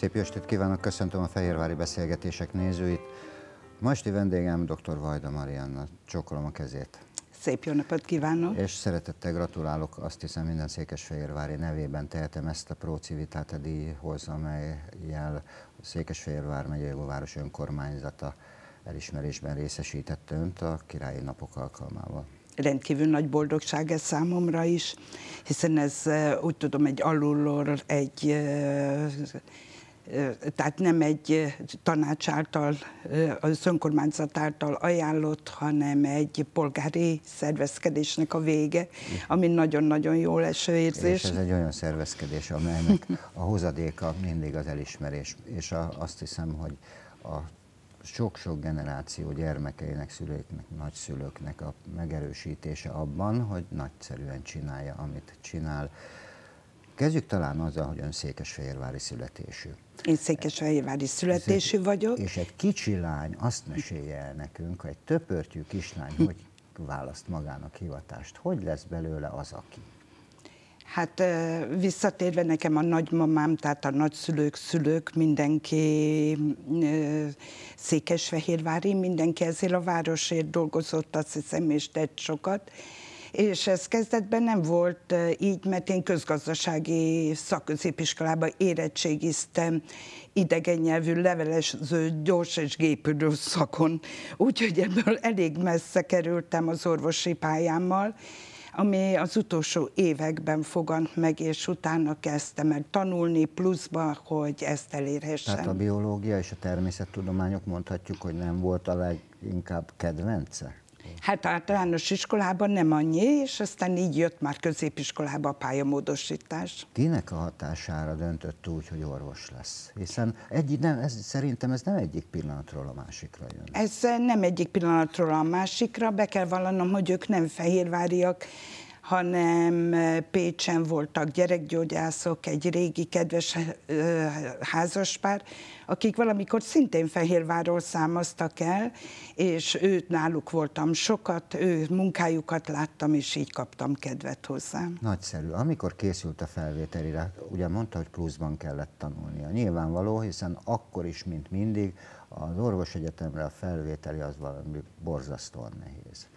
Szép estét kívánok, köszöntöm a Fehérvári Beszélgetések nézőit. Ma esti vendégem dr. Vajda Marianna, csókolom a kezét. Szép jó napot kívánok! És szeretettel gratulálok, azt hiszem minden Székesfehérvári nevében tehetem ezt a Pro Civitate díjhoz, amelyel a Székesfehérvár megyei város önkormányzata elismerésben részesített önt a királyi napok alkalmával rendkívül nagy boldogság ez számomra is, hiszen ez eh, úgy tudom egy alulról egy eh, tehát nem egy tanács által, az önkormányzat által ajánlott, hanem egy polgári szervezkedésnek a vége, ami nagyon-nagyon jó leső érzés. És ez egy olyan szervezkedés, amelynek a hozadéka mindig az elismerés, és a, azt hiszem, hogy a sok-sok generáció gyermekeinek, szülőknek, nagyszülőknek a megerősítése abban, hogy nagyszerűen csinálja, amit csinál Kezdjük talán azzal, hogy ön Székesfehérvári születésű. Én Székesfehérvári születésű vagyok. És egy kicsi lány azt mesélje el nekünk, egy töpörtyű kislány, hogy választ magának hivatást. Hogy lesz belőle az, aki? Hát visszatérve nekem a nagymamám, tehát a nagyszülők, szülők, mindenki Székesfehérvári, mindenki ezért a városért dolgozott, azt hiszem, és tett sokat és ez kezdetben nem volt így, mert én közgazdasági szakközépiskolába érettségiztem idegen nyelvű levelező gyors és gépülő szakon, úgyhogy ebből elég messze kerültem az orvosi pályámmal, ami az utolsó években fogant meg, és utána kezdtem el tanulni pluszba, hogy ezt elérhessem. Tehát a biológia és a természettudományok mondhatjuk, hogy nem volt a leginkább kedvence? Hát általános iskolában nem annyi, és aztán így jött már középiskolába a pályamódosítás. Kinek a hatására döntött úgy, hogy orvos lesz? Hiszen egy, nem, ez, szerintem ez nem egyik pillanatról a másikra jön. Ez nem egyik pillanatról a másikra, be kell vallanom, hogy ők nem fehérváriak, hanem Pécsen voltak gyerekgyógyászok, egy régi kedves házaspár, akik valamikor szintén Fehérváról számoztak el, és őt náluk voltam sokat, ő munkájukat láttam, és így kaptam kedvet hozzá. Nagyszerű. Amikor készült a felvételire, ugye mondta, hogy pluszban kellett tanulnia. Nyilvánvaló, hiszen akkor is, mint mindig, az orvosegyetemre a felvételi az valami borzasztóan nehéz.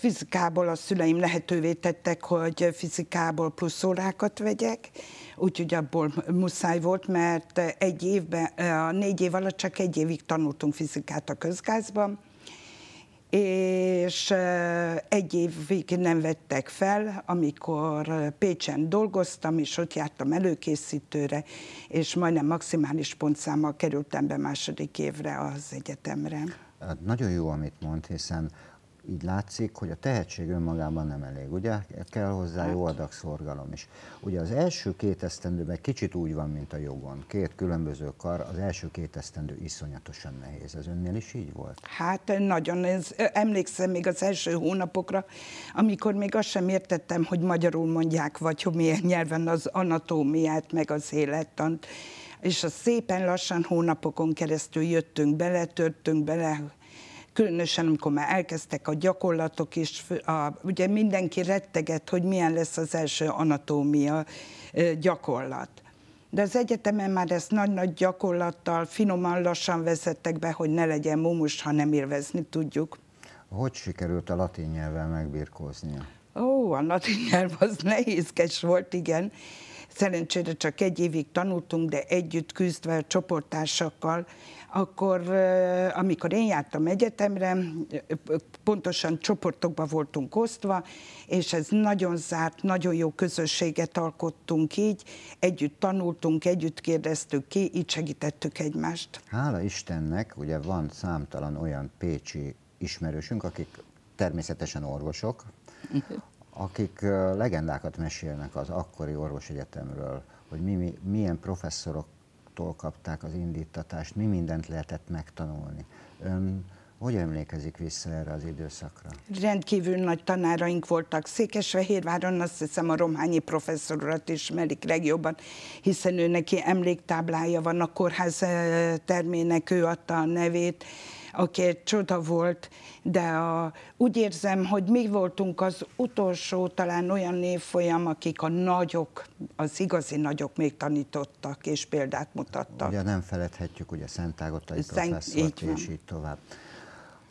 Fizikából a szüleim lehetővé tettek, hogy fizikából plusz órákat vegyek, úgyhogy abból muszáj volt, mert egy évben, a négy év alatt csak egy évig tanultunk fizikát a közgázban, és egy évig nem vettek fel, amikor Pécsen dolgoztam, és ott jártam előkészítőre, és majdnem maximális pontszámmal kerültem be második évre az egyetemre. Hát nagyon jó, amit mond, hiszen így látszik, hogy a tehetség önmagában nem elég, ugye? Kell hozzá jó hát. adag szorgalom is. Ugye az első két esztendőben kicsit úgy van, mint a jogon. Két különböző kar, az első két esztendő iszonyatosan nehéz. Ez önnél is így volt? Hát eh, nagyon. Ez, eh, emlékszem még az első hónapokra, amikor még azt sem értettem, hogy magyarul mondják, vagy hogy milyen nyelven az anatómiát, meg az élettant. És a szépen lassan hónapokon keresztül jöttünk bele, törtünk bele, különösen amikor már elkezdtek a gyakorlatok, és a, ugye mindenki retteget, hogy milyen lesz az első anatómia gyakorlat. De az egyetemen már ezt nagy-nagy gyakorlattal, finoman, lassan vezettek be, hogy ne legyen mumus, hanem élvezni tudjuk. Hogy sikerült a latin nyelvvel megbirkóznia? Ó, a latin nyelv az nehézkes volt, igen. Szerencsére csak egy évig tanultunk, de együtt küzdve a csoporttársakkal, akkor eh, amikor én jártam egyetemre, pontosan csoportokba voltunk osztva, és ez nagyon zárt, nagyon jó közösséget alkottunk így, együtt tanultunk, együtt kérdeztük ki, így segítettük egymást. Hála Istennek, ugye van számtalan olyan pécsi ismerősünk, akik természetesen orvosok, akik eh, legendákat mesélnek az akkori orvosegyetemről, hogy mi, mi, milyen professzorok tól kapták az indítatást, mi mindent lehetett megtanulni. Ön hogy emlékezik vissza erre az időszakra? Rendkívül nagy tanáraink voltak Székesfehérváron, azt hiszem a romhányi professzor ismerik legjobban, hiszen ő neki emléktáblája van a kórház eh, termének, ő adta a nevét, egy csoda volt, de a, úgy érzem, hogy mi voltunk az utolsó talán olyan névfolyam, akik a nagyok, az igazi nagyok még tanítottak és példát mutattak. Ugye nem feledhetjük ugye Szent Ágotai Szent, professzort így és így tovább.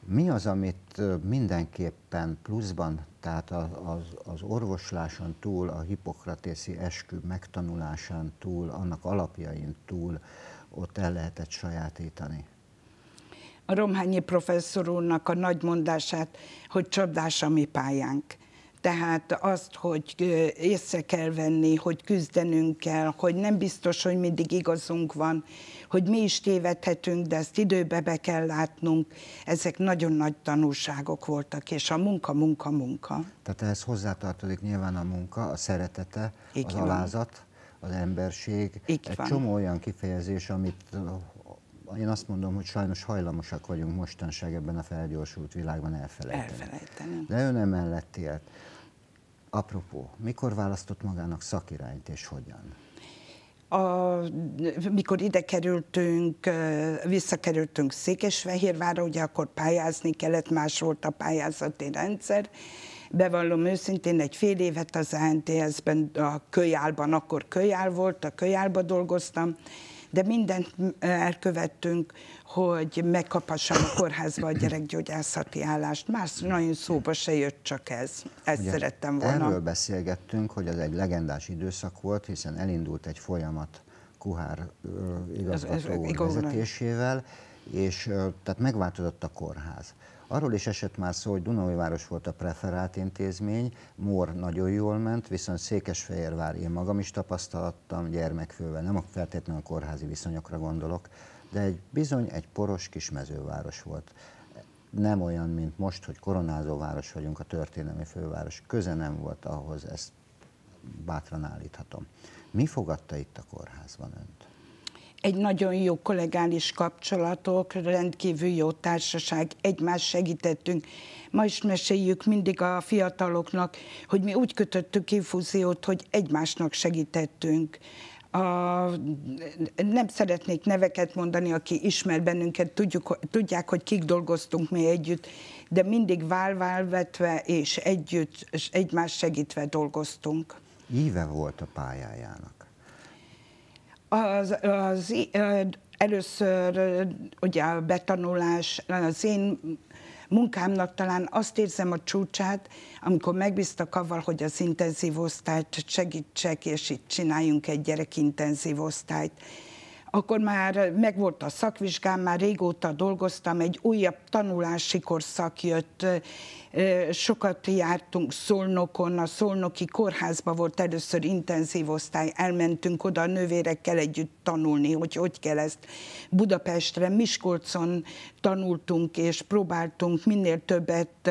Mi az, amit mindenképpen pluszban, tehát az, az orvosláson túl, a hipokratészi eskü megtanulásán túl, annak alapjain túl ott el lehetett sajátítani? a Romhányi professzor úrnak a nagy mondását, hogy csodás a mi pályánk. Tehát azt, hogy észre kell venni, hogy küzdenünk kell, hogy nem biztos, hogy mindig igazunk van, hogy mi is tévedhetünk, de ezt időbe be kell látnunk. Ezek nagyon nagy tanulságok voltak, és a munka, munka, munka. Tehát ehhez hozzátartozik nyilván a munka, a szeretete, Így az van. alázat, az emberség. Így Egy van. csomó olyan kifejezés, amit én azt mondom, hogy sajnos hajlamosak vagyunk mostanság ebben a felgyorsult világban elfelejteni. Elfelejteni. De ön emellett élt. Apropó, mikor választott magának szakirányt és hogyan? a, mikor ide kerültünk, visszakerültünk Székesfehérvára, ugye akkor pályázni kellett, más volt a pályázati rendszer. Bevallom őszintén, egy fél évet az ANTS-ben, a kölyálban, akkor kölyál volt, a Kölyálban dolgoztam, de mindent elkövettünk, hogy megkaphassam a kórházba a gyerekgyógyászati állást. Már nagyon szóba se jött csak ez. Ezt Ugye, szerettem volna. Erről beszélgettünk, hogy az egy legendás időszak volt, hiszen elindult egy folyamat Kuhár igazgató vezetésével, és tehát megváltozott a kórház. Arról is esett már szó, hogy város volt a preferált intézmény, Mór nagyon jól ment, viszont Székesfehérvár, én magam is tapasztalattam gyermekfővel, nem feltétlenül a kórházi viszonyokra gondolok, de egy bizony egy poros kis mezőváros volt. Nem olyan, mint most, hogy koronázó város vagyunk, a történelmi főváros. Köze nem volt ahhoz, ezt bátran állíthatom. Mi fogadta itt a kórházban önt? egy nagyon jó kollégális kapcsolatok, rendkívül jó társaság, egymás segítettünk. Ma is meséljük mindig a fiataloknak, hogy mi úgy kötöttük infúziót, hogy egymásnak segítettünk a, nem szeretnék neveket mondani, aki ismer bennünket, tudjuk, tudják, hogy kik dolgoztunk mi együtt, de mindig vál vetve és együtt, és egymás segítve dolgoztunk. Íve volt a pályájának. Az, az először ugye a betanulás, az én munkámnak talán azt érzem a csúcsát, amikor megbíztak avval, hogy az intenzív osztályt segítsek, és itt csináljunk egy gyerek intenzív osztályt akkor már megvolt a szakvizsgám, már régóta dolgoztam, egy újabb tanulási korszak jött, sokat jártunk Szolnokon, a Szolnoki kórházba volt először intenzív osztály, elmentünk oda a nővérekkel együtt tanulni, hogy hogy kell ezt Budapestre, Miskolcon tanultunk és próbáltunk minél többet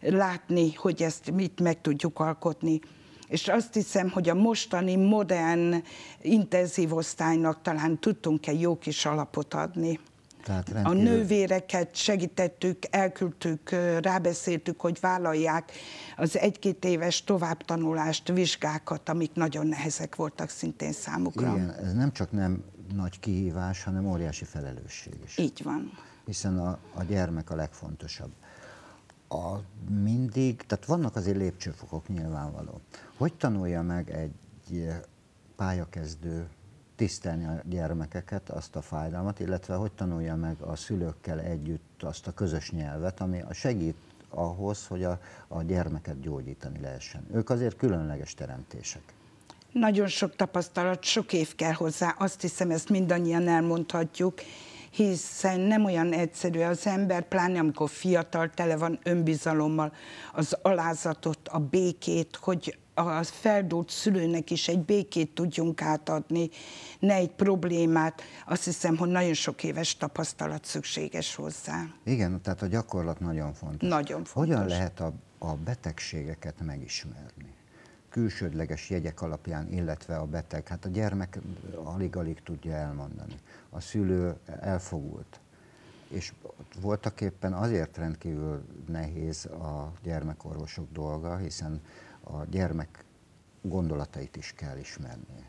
látni, hogy ezt mit meg tudjuk alkotni és azt hiszem, hogy a mostani modern intenzív osztálynak talán tudtunk egy jó kis alapot adni. Tehát rendkívül. a nővéreket segítettük, elküldtük, rábeszéltük, hogy vállalják az egy-két éves továbbtanulást, vizsgákat, amik nagyon nehezek voltak szintén számukra. Igen, ez nem csak nem nagy kihívás, hanem óriási felelősség is. Így van. Hiszen a, a gyermek a legfontosabb a mindig, tehát vannak azért lépcsőfokok nyilvánvaló. Hogy tanulja meg egy eh, pályakezdő tisztelni a gyermekeket, azt a fájdalmat, illetve hogy tanulja meg a szülőkkel együtt azt a közös nyelvet, ami segít ahhoz, hogy a, a gyermeket gyógyítani lehessen. Ők azért különleges teremtések. Nagyon sok tapasztalat, sok év kell hozzá, azt hiszem ezt mindannyian elmondhatjuk, hiszen nem olyan egyszerű az ember, pláne amikor fiatal, tele van önbizalommal, az alázatot, a békét, hogy a feldúlt szülőnek is egy békét tudjunk átadni, ne egy problémát. Azt hiszem, hogy nagyon sok éves tapasztalat szükséges hozzá. Igen, tehát a gyakorlat nagyon fontos. Nagyon fontos. Hogyan lehet a, a betegségeket megismerni? külsődleges jegyek alapján, illetve a beteg. Hát a gyermek alig-alig tudja elmondani. A szülő elfogult. És voltak éppen azért rendkívül nehéz a gyermekorvosok dolga, hiszen a gyermek gondolatait is kell ismerni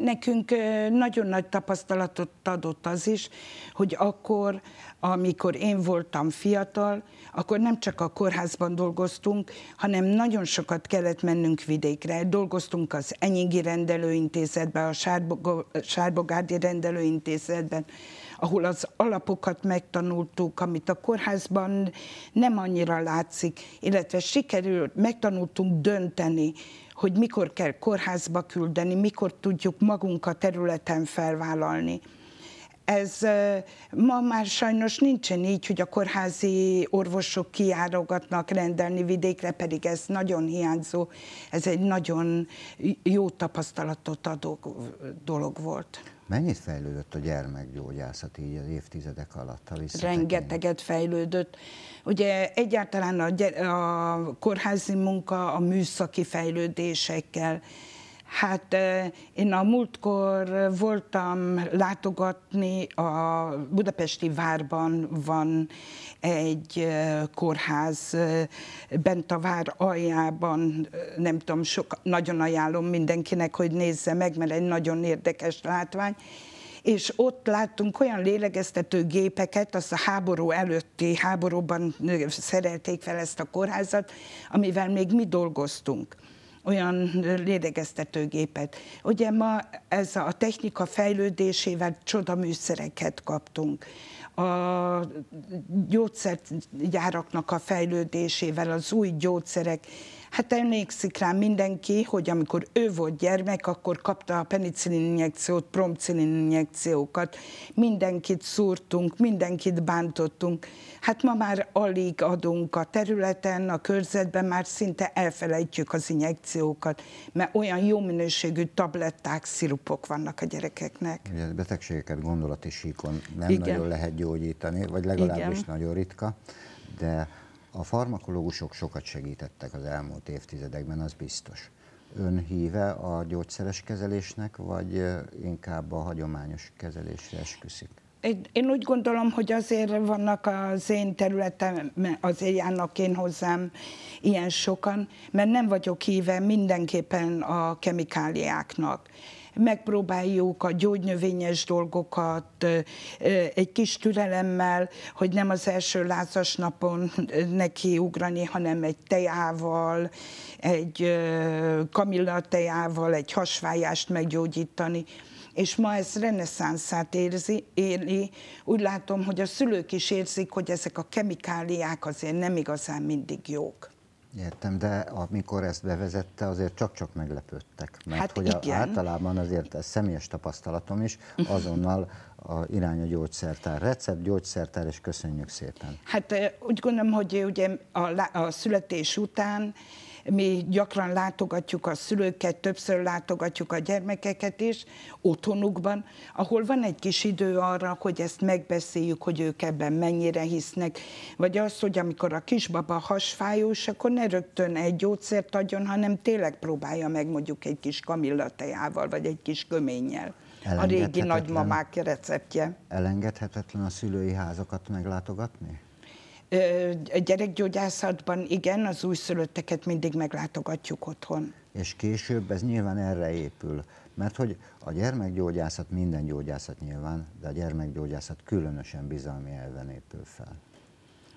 nekünk nagyon nagy tapasztalatot adott az is, hogy akkor, amikor én voltam fiatal, akkor nem csak a kórházban dolgoztunk, hanem nagyon sokat kellett mennünk vidékre. Dolgoztunk az Enyégi Rendelőintézetben, a Sárbogárdi Rendelőintézetben, ahol az alapokat megtanultuk, amit a kórházban nem annyira látszik, illetve sikerült, megtanultunk dönteni, hogy mikor kell kórházba küldeni, mikor tudjuk magunkat területen felvállalni ez ma már sajnos nincsen így, hogy a kórházi orvosok kiárogatnak rendelni vidékre, pedig ez nagyon hiányzó, ez egy nagyon jó tapasztalatot adó dolog volt. Mennyit fejlődött a gyermekgyógyászat így az évtizedek alatt? Rengeteget fejlődött. Ugye egyáltalán a, gyere, a kórházi munka a műszaki fejlődésekkel, Hát én a múltkor voltam látogatni, a Budapesti Várban van egy kórház, bent a vár aljában, nem tudom, sok, nagyon ajánlom mindenkinek, hogy nézze meg, mert egy nagyon érdekes látvány és ott láttunk olyan lélegeztető gépeket, azt a háború előtti háborúban szerelték fel ezt a kórházat, amivel még mi dolgoztunk olyan lélegeztetőgépet. Ugye ma ez a technika fejlődésével csodaműszereket kaptunk a gyógyszergyáraknak a fejlődésével, az új gyógyszerek Hát emlékszik rá mindenki, hogy amikor ő volt gyermek, akkor kapta a penicillin injekciót, promcillin injekciókat, mindenkit szúrtunk, mindenkit bántottunk. Hát ma már alig adunk a területen, a körzetben, már szinte elfelejtjük az injekciókat, mert olyan jó minőségű tabletták, szirupok vannak a gyerekeknek. Ugye a betegségeket gondolati síkon nem Igen. nagyon lehet gyógyítani, vagy legalábbis Igen. nagyon ritka, de a farmakológusok sokat segítettek az elmúlt évtizedekben, az biztos. Ön híve a gyógyszeres kezelésnek, vagy inkább a hagyományos kezelésre esküszik? Én úgy gondolom, hogy azért vannak az én területem, azért járnak én hozzám ilyen sokan, mert nem vagyok híve mindenképpen a kemikáliáknak megpróbáljuk a gyógynövényes dolgokat egy kis türelemmel, hogy nem az első lázas napon neki ugrani, hanem egy teával, egy kamilla teával, egy hasvájást meggyógyítani és ma ez reneszánszát érzi, éli. Úgy látom, hogy a szülők is érzik, hogy ezek a kemikáliák azért nem igazán mindig jók. Értem, de amikor ezt bevezette, azért csak-csak meglepődtek. Mert hát hogy igen. A, általában azért ez személyes tapasztalatom is, azonnal a irány a gyógyszertár. Recept, gyógyszertár, és köszönjük szépen. Hát úgy gondolom, hogy ugye a, a születés után mi gyakran látogatjuk a szülőket, többször látogatjuk a gyermekeket is otthonukban, ahol van egy kis idő arra, hogy ezt megbeszéljük, hogy ők ebben mennyire hisznek, vagy az, hogy amikor a kisbaba hasfájós, akkor ne rögtön egy gyógyszert adjon, hanem tényleg próbálja meg mondjuk egy kis kamillateával, vagy egy kis köménnyel a régi nagymamák receptje. Elengedhetetlen a szülői házakat meglátogatni? Gyerekgyógyászatban igen, az újszülötteket mindig meglátogatjuk otthon. És később ez nyilván erre épül, mert hogy a gyermekgyógyászat minden gyógyászat nyilván, de a gyermekgyógyászat különösen bizalmi elven épül fel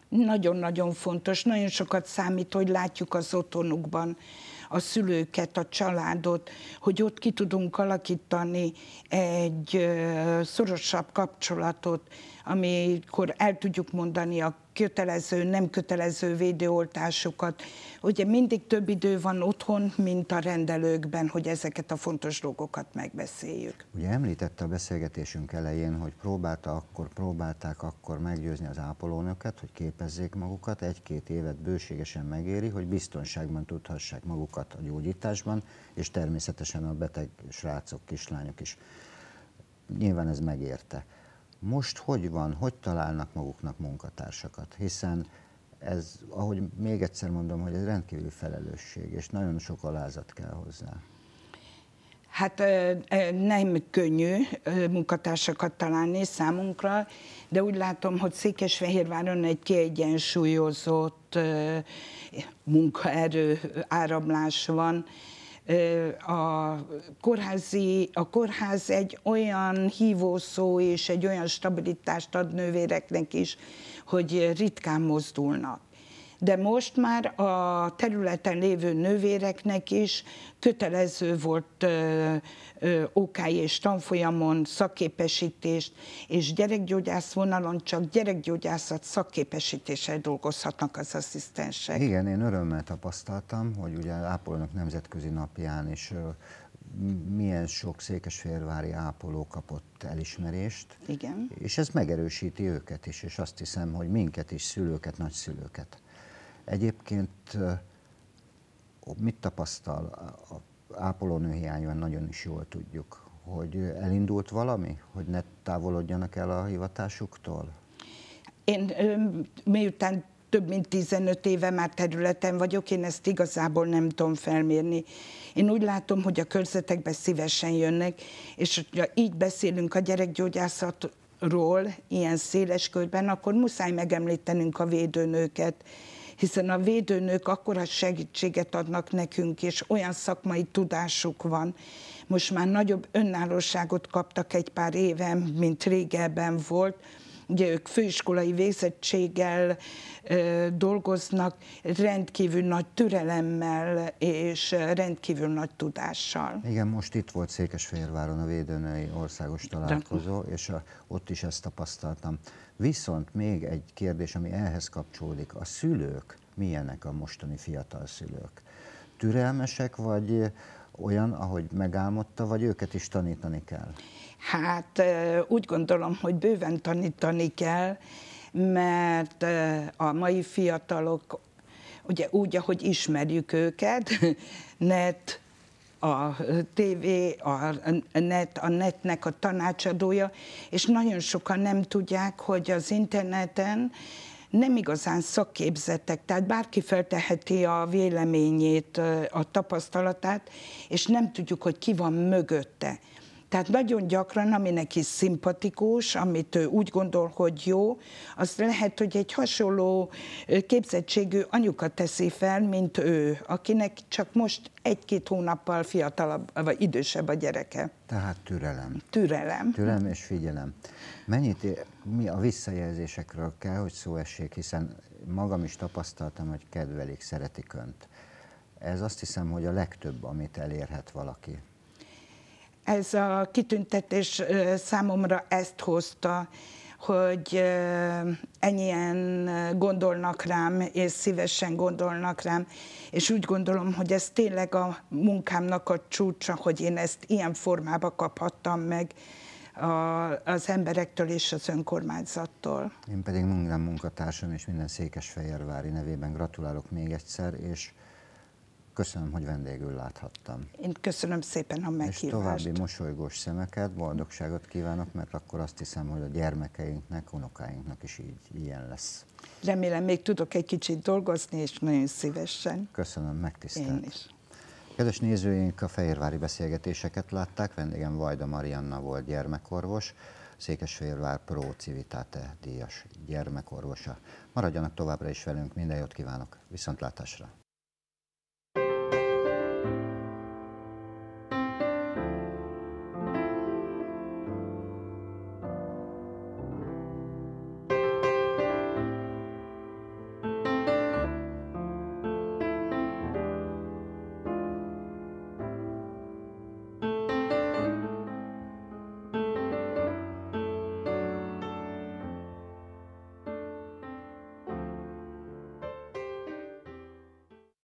nagyon-nagyon fontos, nagyon sokat számít, hogy látjuk az otthonukban a szülőket, a családot, hogy ott ki tudunk alakítani egy szorosabb kapcsolatot, amikor el tudjuk mondani a kötelező, nem kötelező védőoltásokat. Ugye mindig több idő van otthon, mint a rendelőkben, hogy ezeket a fontos dolgokat megbeszéljük. Ugye említette a beszélgetésünk elején, hogy próbálta akkor, próbálták akkor meggyőzni az ápolónőket, hogy képezzék magukat, egy-két évet bőségesen megéri, hogy biztonságban tudhassák magukat a gyógyításban, és természetesen a beteg srácok, kislányok is. Nyilván ez megérte most hogy van, hogy találnak maguknak munkatársakat, hiszen ez, ahogy még egyszer mondom, hogy ez rendkívül felelősség, és nagyon sok alázat kell hozzá. Hát nem könnyű munkatársakat találni számunkra, de úgy látom, hogy Székesfehérváron egy kiegyensúlyozott munkaerő áramlás van, a, kórházi, a kórház egy olyan hívószó és egy olyan stabilitást ad nővéreknek is, hogy ritkán mozdulnak de most már a területen lévő nővéreknek is kötelező volt OK és tanfolyamon szakképesítést, és gyerekgyógyász vonalon csak gyerekgyógyászat szakképesítéssel dolgozhatnak az asszisztensek. Igen, én örömmel tapasztaltam, hogy ugye ápolnak nemzetközi napján is milyen sok székesférvári ápoló kapott elismerést. Igen. És ez megerősíti őket is, és azt hiszem, hogy minket is, szülőket, nagyszülőket. Egyébként mit tapasztal? A ápolónő hiányban nagyon is jól tudjuk, hogy elindult valami, hogy ne távolodjanak el a hivatásuktól? Én miután több mint 15 éve már területen vagyok, én ezt igazából nem tudom felmérni. Én úgy látom, hogy a körzetekbe szívesen jönnek, és hogyha így beszélünk a gyerekgyógyászatról ilyen széles körben, akkor muszáj megemlítenünk a védőnőket, hiszen a védőnők akkora segítséget adnak nekünk, és olyan szakmai tudásuk van. Most már nagyobb önállóságot kaptak egy pár éven, mint régebben volt, ugye ők főiskolai végzettséggel dolgoznak, rendkívül nagy türelemmel és rendkívül nagy tudással. Igen, most itt volt Székesfehérváron a Védőnői Országos Találkozó, és a, ott is ezt tapasztaltam. Viszont még egy kérdés, ami ehhez kapcsolódik. A szülők milyenek a mostani fiatal szülők? Türelmesek, vagy olyan, ahogy megálmodta, vagy őket is tanítani kell? Hát úgy gondolom, hogy bőven tanítani kell, mert a mai fiatalok, ugye úgy, ahogy ismerjük őket, net, a TV, a net, a netnek a tanácsadója, és nagyon sokan nem tudják, hogy az interneten nem igazán szakképzettek, tehát bárki felteheti a véleményét, a tapasztalatát, és nem tudjuk, hogy ki van mögötte. Tehát nagyon gyakran, ami neki szimpatikus, amit ő úgy gondol, hogy jó, azt lehet, hogy egy hasonló képzettségű anyuka teszi fel, mint ő, akinek csak most egy-két hónappal fiatalabb, vagy idősebb a gyereke. Tehát türelem. Türelem. Türelem és figyelem. Mennyit mi a visszajelzésekről kell, hogy szó essék, hiszen magam is tapasztaltam, hogy kedvelik, szeretik önt. Ez azt hiszem, hogy a legtöbb, amit elérhet valaki ez a kitüntetés számomra ezt hozta, hogy ennyien gondolnak rám, és szívesen gondolnak rám, és úgy gondolom, hogy ez tényleg a munkámnak a csúcsa, hogy én ezt ilyen formába kaphattam meg a, az emberektől és az önkormányzattól. Én pedig minden munkatársam és minden székesfehérvári nevében gratulálok még egyszer, és Köszönöm, hogy vendégül láthattam. Én köszönöm szépen a meghívást. És további mosolygós szemeket, boldogságot kívánok, mert akkor azt hiszem, hogy a gyermekeinknek, unokáinknak is így ilyen lesz. Remélem, még tudok egy kicsit dolgozni, és nagyon szívesen. Köszönöm, megtisztelt. Én is. Kedves nézőink, a fehérvári beszélgetéseket látták. Vendégem Vajda Marianna volt gyermekorvos, Székesfehérvár Pro Civitate díjas gyermekorvosa. Maradjanak továbbra is velünk, minden jót kívánok, viszontlátásra!